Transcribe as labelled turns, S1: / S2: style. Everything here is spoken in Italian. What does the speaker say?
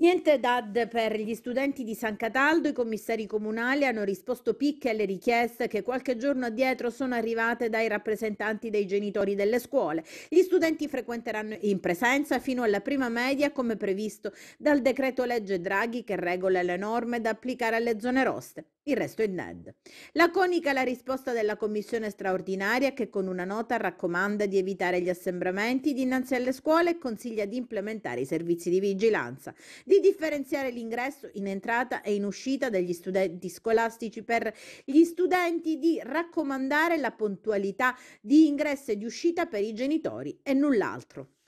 S1: Niente DAD per gli studenti di San Cataldo, i commissari comunali hanno risposto picche alle richieste che qualche giorno addietro sono arrivate dai rappresentanti dei genitori delle scuole. Gli studenti frequenteranno in presenza fino alla prima media come previsto dal decreto legge Draghi che regola le norme da applicare alle zone rosse. Il resto è Ned. Laconica la risposta della commissione straordinaria che con una nota raccomanda di evitare gli assembramenti dinanzi alle scuole e consiglia di implementare i servizi di vigilanza, di differenziare l'ingresso in entrata e in uscita degli studenti scolastici per gli studenti, di raccomandare la puntualità di ingresso e di uscita per i genitori e null'altro.